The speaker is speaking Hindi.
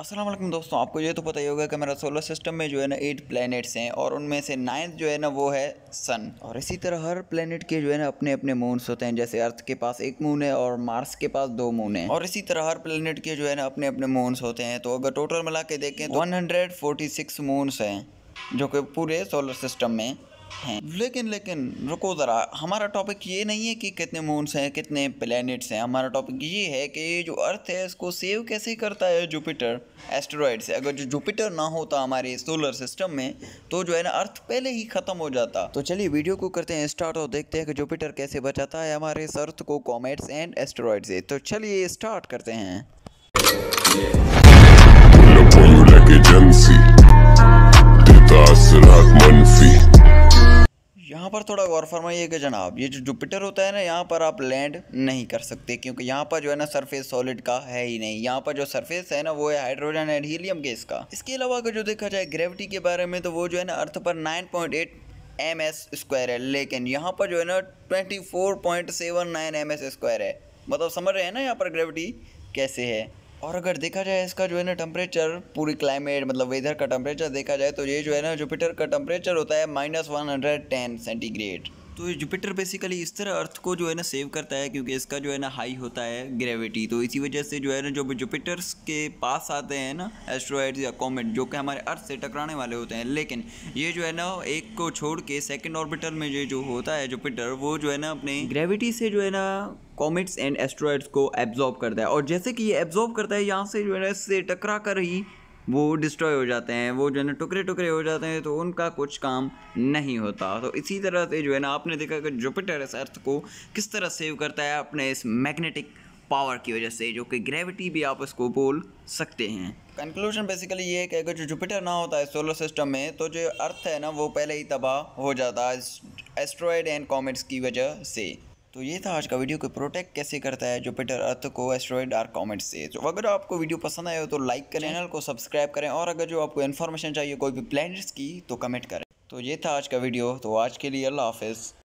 असलम दोस्तों आपको ये तो पता ही होगा कि मेरा सोलर सिस्टम में जो है ना एट प्लैनेट्स हैं और उनमें से नाइन्थ जो है ना वो है सन और इसी तरह हर प्लानट के जो है ना अपने अपने मून्स होते हैं जैसे अर्थ के पास एक मून है और मार्स के पास दो मून है और इसी तरह हर प्लानट के जो है ना अपने अपने मून्स होते हैं तो अगर टोटल मिला के देखें तो वन मूनस हैं जो कि पूरे सोलर सिस्टम में हैं लेकिन लेकिन रुको ज़रा हमारा टॉपिक ये नहीं है कि कितने मूनस हैं कितने प्लानट्स हैं हमारा टॉपिक ये है कि जो अर्थ है इसको सेव कैसे करता है जुपिटर एस्ट्रॉयड से अगर जो जुपिटर ना होता हमारे सोलर सिस्टम में तो जो है ना अर्थ पहले ही ख़त्म हो जाता तो चलिए वीडियो को करते हैं स्टार्ट और देखते हैं कि जुपिटर कैसे बचाता है हमारे इस अर्थ को कॉमेट्स एंड एस्ट्रॉयड से तो चलिए स्टार्ट करते हैं यहाँ पर थोड़ा गौर फरमाइएगा जनाब ये जो जुपिटर होता है ना यहाँ पर आप लैंड नहीं कर सकते क्योंकि यहाँ पर जो है ना सरफेस सॉलिड का है ही नहीं यहाँ पर जो सरफेस है ना वो है हाइड्रोजन एंड हीलियम गैस का इसके अलावा अगर जो देखा जाए ग्रेविटी के बारे में तो वो जो है ना अर्थ पर nine point eight m s square है लेकिन यहाँ पर जो है ना twenty four point seven nine m s square है मतलब समझ रहे हैं ना यहाँ पर ग्रेविटी कैसे है और अगर देखा जाए इसका जो है ना टेम्परेचर पूरी क्लाइमेट मतलब वेदर का टेम्परेचर देखा जाए तो ये जो है ना जुपिटर का टेम्परेचर होता है minus one hundred ten centigrade तो ये जुपिटर बेसिकली इस तरह अर्थ को जो है ना सेव करता है क्योंकि इसका जो है ना हाई होता है ग्रेविटी तो इसी वजह से जो है ना जो जुपिटर्स के पास आते हैं ना एस्ट्रॉयड या कॉमेट जो कि हमारे अर्थ से टकराने वाले होते हैं लेकिन ये जो है ना एक को छोड़ के सेकेंड ऑर्बिटर में ये जो होता है जुपिटर वो जो है ना अपने ग्रेविटी से जो है ना कॉमेट्स एंड एस्ट्रॉयड्स को एब्जॉर्ब करता है और जैसे कि ये एब्जॉर्ब करता है यहाँ से जो है ना इससे टकरा कर ही वो डिस्ट्रॉय हो जाते हैं वो जो है ना टुकड़े टुकड़े हो जाते हैं तो उनका कुछ काम नहीं होता तो इसी तरह से जो है ना आपने देखा कि जुपिटर इस अर्थ को किस तरह सेव करता है अपने इस मैग्नेटिक पावर की वजह से जो कि ग्रेविटी भी आप इसको बोल सकते हैं कंक्लूजन बेसिकली ये है कि अगर जो जुपिटर ना होता है सोलर सिस्टम में तो जो अर्थ है ना वो पहले ही तबाह हो जाता है एस्ट्रॉयड एंड कॉमेट्स की वजह से तो ये था आज का वीडियो को प्रोटेक्ट कैसे करता है जुपिटर अर्थ को एस्ट्रॉइड आर कॉमेंट से तो अगर आपको वीडियो पसंद आए हो तो लाइक करें चैनल को सब्सक्राइब करें और अगर जो आपको इन्फॉर्मेशन चाहिए कोई भी प्लैनेट्स की तो कमेंट करें तो ये था आज का वीडियो तो आज के लिए अल्लाह हाफिज़